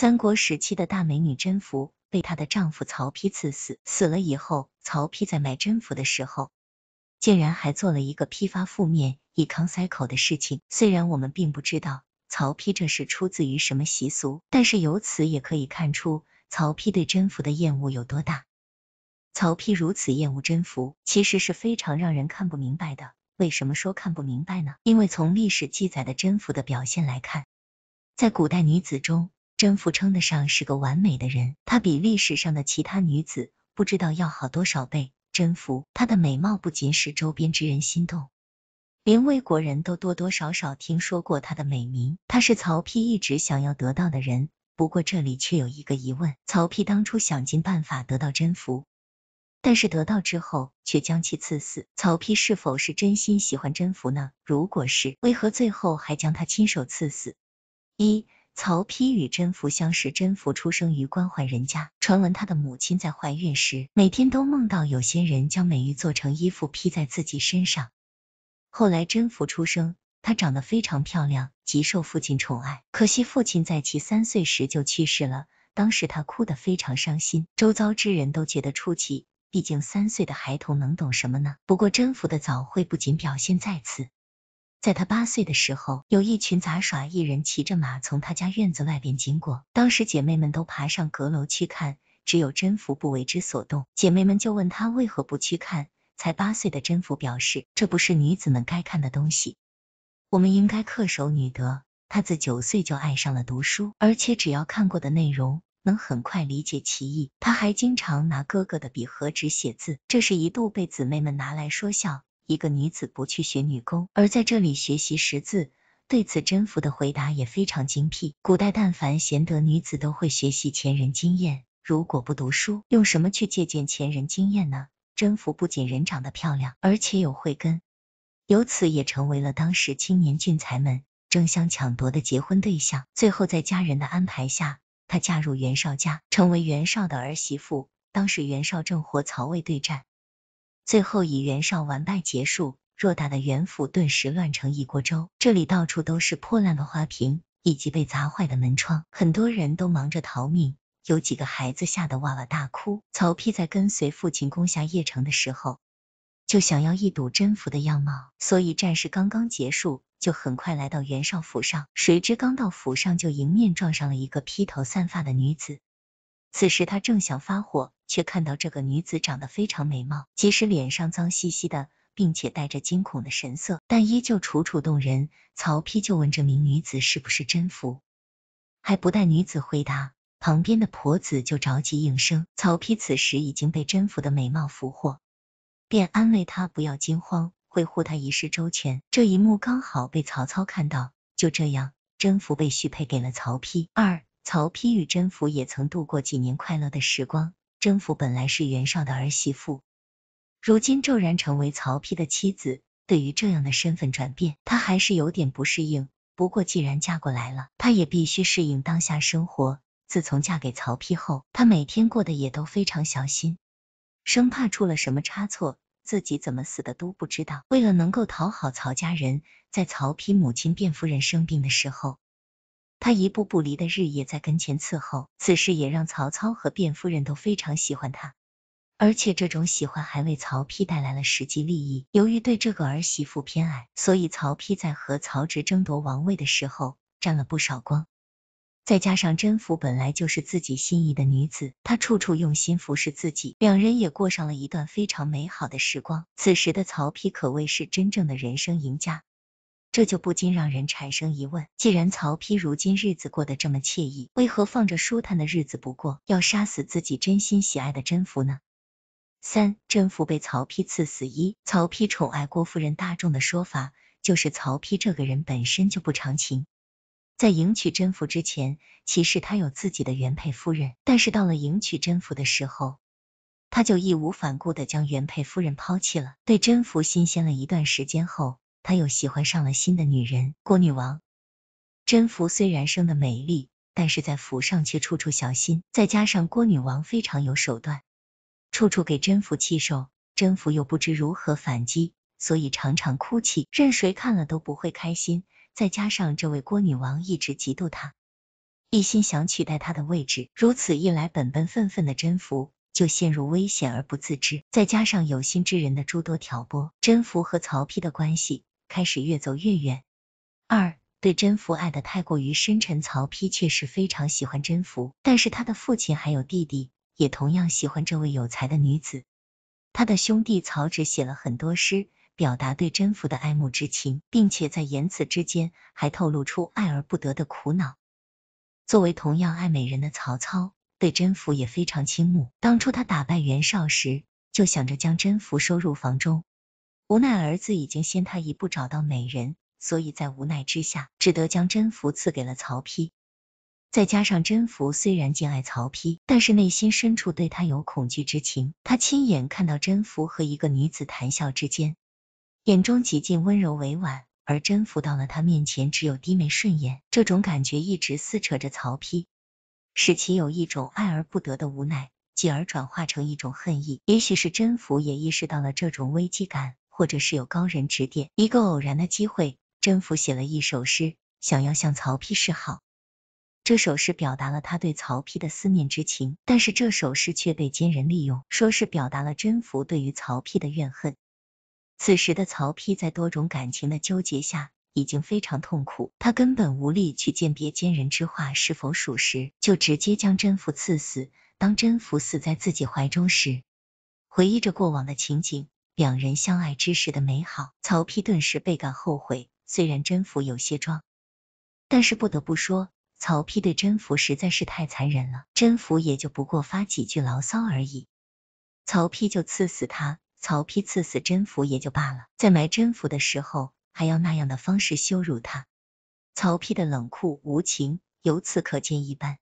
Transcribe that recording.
三国时期的大美女甄宓被她的丈夫曹丕赐死，死了以后，曹丕在埋甄宓的时候，竟然还做了一个披发覆面以康塞口的事情。虽然我们并不知道曹丕这是出自于什么习俗，但是由此也可以看出曹丕对甄宓的厌恶有多大。曹丕如此厌恶甄宓，其实是非常让人看不明白的。为什么说看不明白呢？因为从历史记载的甄宓的表现来看，在古代女子中。甄宓称得上是个完美的人，她比历史上的其他女子不知道要好多少倍。甄宓，她的美貌不仅使周边之人心动，连魏国人都多多少少听说过她的美名。她是曹丕一直想要得到的人，不过这里却有一个疑问：曹丕当初想尽办法得到甄宓，但是得到之后却将其赐死，曹丕是否是真心喜欢甄宓呢？如果是，为何最后还将她亲手赐死？一曹丕与甄宓相识，甄宓出生于官宦人家，传闻他的母亲在怀孕时，每天都梦到有仙人将美玉做成衣服披在自己身上。后来甄宓出生，她长得非常漂亮，极受父亲宠爱。可惜父亲在其三岁时就去世了，当时她哭得非常伤心，周遭之人都觉得出奇，毕竟三岁的孩童能懂什么呢？不过甄宓的早慧不仅表现在此。在他八岁的时候，有一群杂耍艺人骑着马从他家院子外边经过。当时姐妹们都爬上阁楼去看，只有甄宓不为之所动。姐妹们就问他为何不去看，才八岁的甄宓表示，这不是女子们该看的东西，我们应该恪守女德。他自九岁就爱上了读书，而且只要看过的内容能很快理解其意。他还经常拿哥哥的笔和纸写字，这是一度被姊妹们拿来说笑。一个女子不去学女工，而在这里学习识字，对此甄宓的回答也非常精辟。古代但凡贤德女子都会学习前人经验，如果不读书，用什么去借鉴前人经验呢？甄宓不仅人长得漂亮，而且有慧根，由此也成为了当时青年俊才们争相抢夺的结婚对象。最后在家人的安排下，她嫁入袁绍家，成为袁绍的儿媳妇。当时袁绍正和曹魏对战。最后以袁绍完败结束，偌大的袁府顿时乱成一锅粥，这里到处都是破烂的花瓶以及被砸坏的门窗，很多人都忙着逃命，有几个孩子吓得哇哇大哭。曹丕在跟随父亲攻下邺城的时候，就想要一睹甄宓的样貌，所以战事刚刚结束，就很快来到袁绍府上，谁知刚到府上就迎面撞上了一个披头散发的女子。此时他正想发火，却看到这个女子长得非常美貌，即使脸上脏兮兮的，并且带着惊恐的神色，但依旧楚楚动人。曹丕就问这名女子是不是甄宓，还不待女子回答，旁边的婆子就着急应声。曹丕此时已经被甄宓的美貌俘获，便安慰她不要惊慌，会护她一世周全。这一幕刚好被曹操看到，就这样，甄宓被许配给了曹丕。二曹丕与甄宓也曾度过几年快乐的时光。甄宓本来是袁绍的儿媳妇，如今骤然成为曹丕的妻子，对于这样的身份转变，她还是有点不适应。不过既然嫁过来了，她也必须适应当下生活。自从嫁给曹丕后，她每天过得也都非常小心，生怕出了什么差错，自己怎么死的都不知道。为了能够讨好曹家人，在曹丕母亲卞夫人生病的时候。他一步不离的日夜在跟前伺候，此事也让曹操和卞夫人都非常喜欢他，而且这种喜欢还为曹丕带来了实际利益。由于对这个儿媳妇偏爱，所以曹丕在和曹植争夺王位的时候沾了不少光。再加上甄宓本来就是自己心仪的女子，她处处用心服侍自己，两人也过上了一段非常美好的时光。此时的曹丕可谓是真正的人生赢家。这就不禁让人产生疑问：既然曹丕如今日子过得这么惬意，为何放着舒坦的日子不过，要杀死自己真心喜爱的甄宓呢？三，甄宓被曹丕赐死。一，曹丕宠爱郭夫人大众的说法，就是曹丕这个人本身就不长情。在迎娶甄宓之前，其实他有自己的原配夫人，但是到了迎娶甄宓的时候，他就义无反顾的将原配夫人抛弃了，对甄宓新鲜了一段时间后。他又喜欢上了新的女人郭女王。甄宓虽然生的美丽，但是在府上却处处小心，再加上郭女王非常有手段，处处给甄宓气受，甄宓又不知如何反击，所以常常哭泣，任谁看了都不会开心。再加上这位郭女王一直嫉妒她，一心想取代她的位置，如此一来，本本分分的甄宓就陷入危险而不自知。再加上有心之人的诸多挑拨，甄宓和曹丕的关系。开始越走越远。二对甄宓爱的太过于深沉，曹丕确实非常喜欢甄宓，但是他的父亲还有弟弟也同样喜欢这位有才的女子。他的兄弟曹植写了很多诗，表达对甄宓的爱慕之情，并且在言辞之间还透露出爱而不得的苦恼。作为同样爱美人的曹操，对甄宓也非常倾慕。当初他打败袁绍时，就想着将甄宓收入房中。无奈儿子已经先他一步找到美人，所以在无奈之下，只得将甄宓赐给了曹丕。再加上甄宓虽然敬爱曹丕，但是内心深处对他有恐惧之情。他亲眼看到甄宓和一个女子谈笑之间，眼中尽温柔委婉，而甄宓到了他面前，只有低眉顺眼。这种感觉一直撕扯着曹丕，使其有一种爱而不得的无奈，继而转化成一种恨意。也许是甄宓也意识到了这种危机感。或者是有高人指点，一个偶然的机会，甄宓写了一首诗，想要向曹丕示好。这首诗表达了他对曹丕的思念之情，但是这首诗却被奸人利用，说是表达了甄宓对于曹丕的怨恨。此时的曹丕在多种感情的纠结下，已经非常痛苦，他根本无力去鉴别奸人之话是否属实，就直接将甄宓赐死。当甄宓死在自己怀中时，回忆着过往的情景。两人相爱之时的美好，曹丕顿时倍感后悔。虽然甄宓有些装，但是不得不说，曹丕对甄宓实在是太残忍了。甄宓也就不过发几句牢骚而已，曹丕就赐死他。曹丕赐死甄宓也就罢了，在埋甄宓的时候，还要那样的方式羞辱他。曹丕的冷酷无情由此可见一斑。